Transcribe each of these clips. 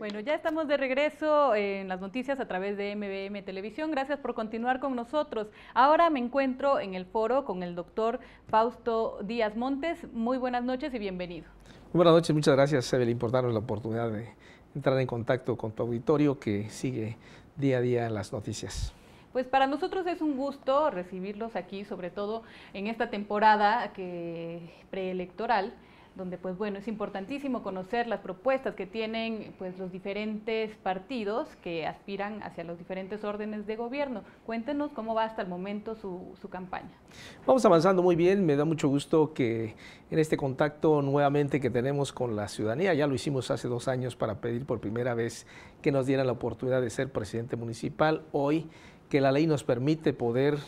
Bueno, ya estamos de regreso en las noticias a través de MBM Televisión. Gracias por continuar con nosotros. Ahora me encuentro en el foro con el doctor Fausto Díaz Montes. Muy buenas noches y bienvenido. Muy buenas noches, muchas gracias Evelyn por darnos la oportunidad de entrar en contacto con tu auditorio que sigue día a día las noticias. Pues para nosotros es un gusto recibirlos aquí, sobre todo en esta temporada preelectoral donde pues bueno, es importantísimo conocer las propuestas que tienen pues los diferentes partidos que aspiran hacia los diferentes órdenes de gobierno. Cuéntenos cómo va hasta el momento su, campaña. Vamos avanzando muy bien, me da mucho gusto que en este contacto nuevamente que tenemos con la ciudadanía, ya lo hicimos hace dos años para pedir por primera vez que nos dieran la oportunidad de ser presidente municipal, hoy que la ley nos permite poder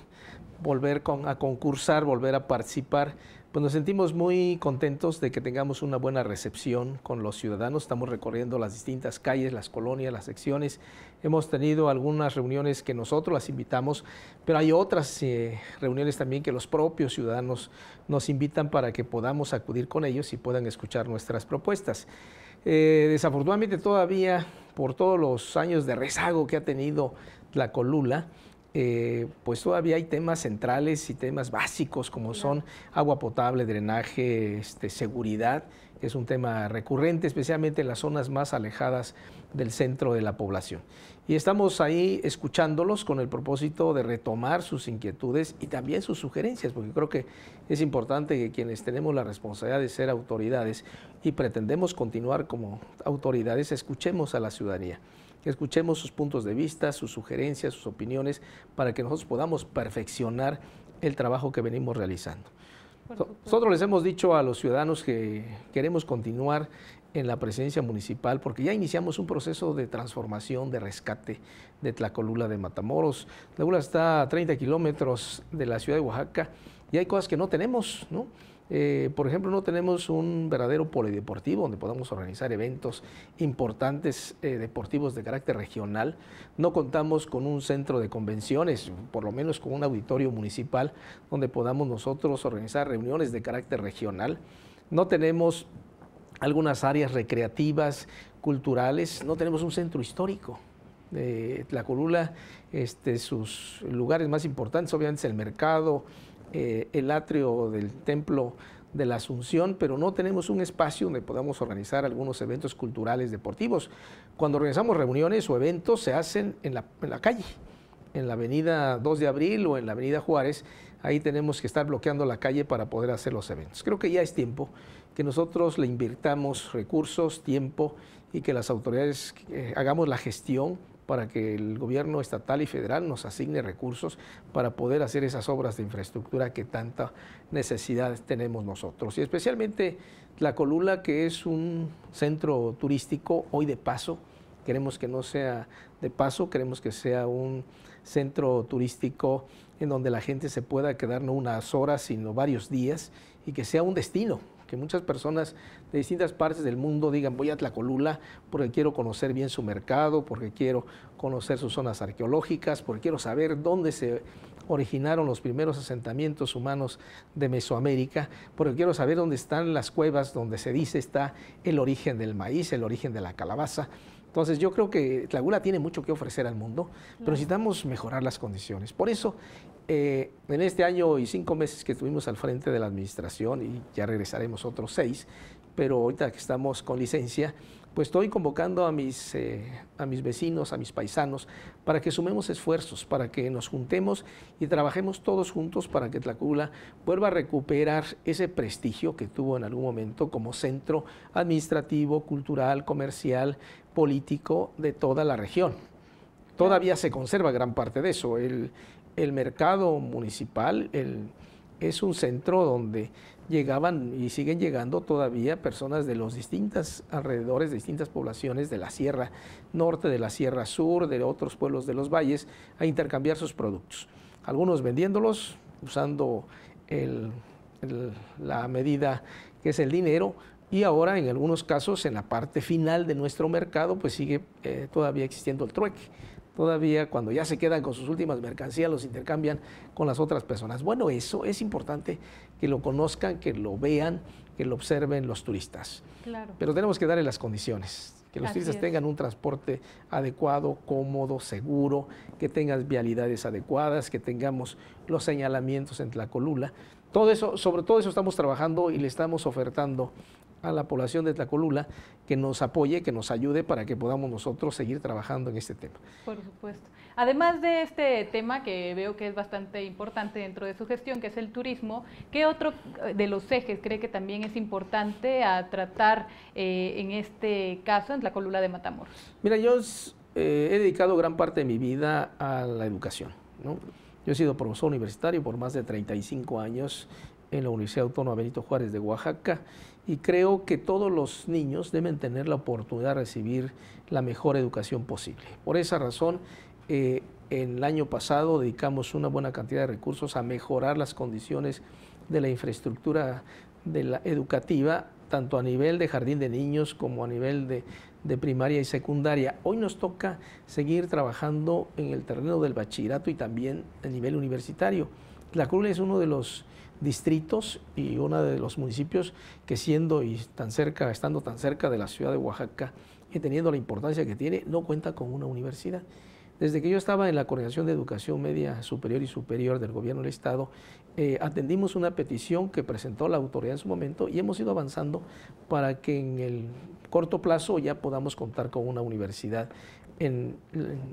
volver con, a concursar, volver a participar pues nos sentimos muy contentos de que tengamos una buena recepción con los ciudadanos. Estamos recorriendo las distintas calles, las colonias, las secciones. Hemos tenido algunas reuniones que nosotros las invitamos, pero hay otras eh, reuniones también que los propios ciudadanos nos invitan para que podamos acudir con ellos y puedan escuchar nuestras propuestas. Eh, desafortunadamente todavía, por todos los años de rezago que ha tenido la colula, eh, pues todavía hay temas centrales y temas básicos como son agua potable, drenaje, este, seguridad, que es un tema recurrente, especialmente en las zonas más alejadas del centro de la población. Y estamos ahí escuchándolos con el propósito de retomar sus inquietudes y también sus sugerencias, porque creo que es importante que quienes tenemos la responsabilidad de ser autoridades y pretendemos continuar como autoridades, escuchemos a la ciudadanía que escuchemos sus puntos de vista, sus sugerencias, sus opiniones, para que nosotros podamos perfeccionar el trabajo que venimos realizando. Nosotros les hemos dicho a los ciudadanos que queremos continuar en la presencia municipal porque ya iniciamos un proceso de transformación, de rescate de Tlacolula de Matamoros. Tlacolula está a 30 kilómetros de la ciudad de Oaxaca y hay cosas que no tenemos, ¿no? Eh, por ejemplo, no tenemos un verdadero polideportivo donde podamos organizar eventos importantes eh, deportivos de carácter regional. No contamos con un centro de convenciones, por lo menos con un auditorio municipal donde podamos nosotros organizar reuniones de carácter regional. No tenemos algunas áreas recreativas, culturales, no tenemos un centro histórico. Eh, la Colula, este, sus lugares más importantes, obviamente es el mercado, eh, el atrio del templo de la Asunción, pero no tenemos un espacio donde podamos organizar algunos eventos culturales deportivos. Cuando organizamos reuniones o eventos se hacen en la, calle, en la avenida 2 de abril o en la avenida Juárez, ahí tenemos que estar bloqueando la calle para poder hacer los eventos. Creo que ya es tiempo que nosotros le invirtamos recursos, tiempo y que las autoridades eh, hagamos la gestión para que el gobierno estatal y federal nos asigne recursos para poder hacer esas obras de infraestructura que tanta necesidad tenemos nosotros. Y especialmente la Colula, que es un centro turístico hoy de paso, queremos que no sea de paso, queremos que sea un centro turístico en donde la gente se pueda quedar no unas horas, sino varios días y que sea un destino que muchas personas de distintas partes del mundo digan voy a Tlacolula porque quiero conocer bien su mercado, porque quiero conocer sus zonas arqueológicas, porque quiero saber dónde se originaron los primeros asentamientos humanos de Mesoamérica, porque quiero saber dónde están las cuevas donde se dice está el origen del maíz, el origen de la calabaza. Entonces yo creo que Tlagula tiene mucho que ofrecer al mundo, pero necesitamos mejorar las condiciones. Por eso, eh, en este año y cinco meses que estuvimos al frente de la administración, y ya regresaremos otros seis, pero ahorita que estamos con licencia, pues estoy convocando a mis, eh, a mis vecinos, a mis paisanos, para que sumemos esfuerzos, para que nos juntemos y trabajemos todos juntos para que Tlacula vuelva a recuperar ese prestigio que tuvo en algún momento como centro administrativo, cultural, comercial, político de toda la región. Todavía se conserva gran parte de eso. El, el mercado municipal, el es un centro donde llegaban y siguen llegando todavía personas de los distintos alrededores, de distintas poblaciones de la Sierra Norte, de la Sierra Sur, de otros pueblos de los valles, a intercambiar sus productos. Algunos vendiéndolos usando la medida que es el dinero, y ahora en algunos casos en la parte final de nuestro mercado pues sigue eh, todavía existiendo el trueque todavía cuando ya se quedan con sus últimas mercancías, los intercambian con las otras personas. Bueno, eso es importante que lo conozcan, que lo vean, que lo observen los turistas. Pero tenemos que darle las condiciones. Que los turistas tengan un transporte adecuado, cómodo, seguro, que tengan vialidades adecuadas, que tengamos los señalamientos en Tlacolula. Todo eso, sobre todo eso estamos trabajando y le estamos ofertando a la población de Tlacolula que nos apoye, que nos ayude para que podamos nosotros seguir trabajando en este tema. Por supuesto. Además de este tema que veo que es bastante importante dentro de su gestión, que es el turismo, ¿qué otro de los ejes cree que también es importante a tratar eh, en este caso en la colula de Matamoros? Mira, yo eh, he dedicado gran parte de mi vida a la educación. Yo he sido profesor universitario por más de 35 años en la Universidad Autónoma Benito Juárez de Oaxaca y creo que todos los niños deben tener la oportunidad de recibir la mejor educación posible. Por esa razón, en eh, el año pasado dedicamos una buena cantidad de recursos a mejorar las condiciones de la infraestructura educativa, tanto a nivel de jardín de niños como a nivel de, primaria y secundaria. Hoy nos toca seguir trabajando en el terreno del bachillerato y también a nivel universitario. La cruz es uno de los distritos y uno de los municipios que siendo y tan cerca, estando tan cerca de la ciudad de Oaxaca y teniendo la importancia que tiene, no cuenta con una universidad. Desde que yo estaba en la Coordinación de Educación Media Superior y Superior del Gobierno del Estado, eh, atendimos una petición que presentó la autoridad en su momento y hemos ido avanzando para que en el corto plazo ya podamos contar con una universidad en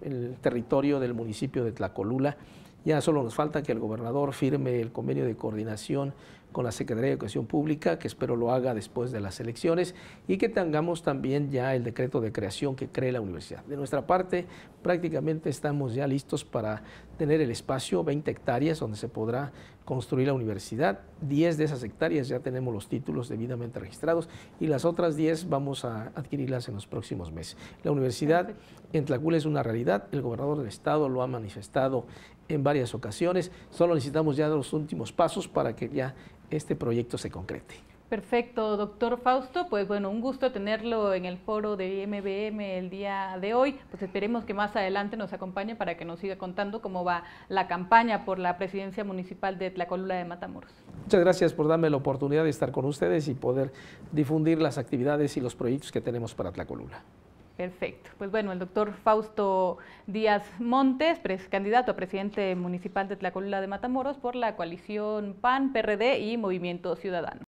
el territorio del municipio de Tlacolula ya solo nos falta que el gobernador firme el convenio de coordinación con la Secretaría de Educación Pública, que espero lo haga después de las elecciones, y que tengamos también ya el decreto de creación que cree la universidad. De nuestra parte, prácticamente estamos ya listos para tener el espacio, 20 hectáreas, donde se podrá construir la universidad. 10 de esas hectáreas ya tenemos los títulos debidamente registrados y las otras 10 vamos a adquirirlas en los próximos meses. La universidad en Tlacul es una realidad, el gobernador del estado lo ha manifestado en varias ocasiones. Solo necesitamos ya los últimos pasos para que ya este proyecto se concrete. Perfecto, doctor Fausto. Pues bueno, un gusto tenerlo en el foro de MBM el día de hoy. Pues esperemos que más adelante nos acompañe para que nos siga contando cómo va la campaña por la presidencia municipal de Tlacolula de Matamoros. Muchas gracias por darme la oportunidad de estar con ustedes y poder difundir las actividades y los proyectos que tenemos para Tlacolula. Perfecto. Pues bueno, el doctor Fausto Díaz Montes, candidato a presidente municipal de Tlacolula de Matamoros por la coalición PAN, PRD y Movimiento Ciudadano.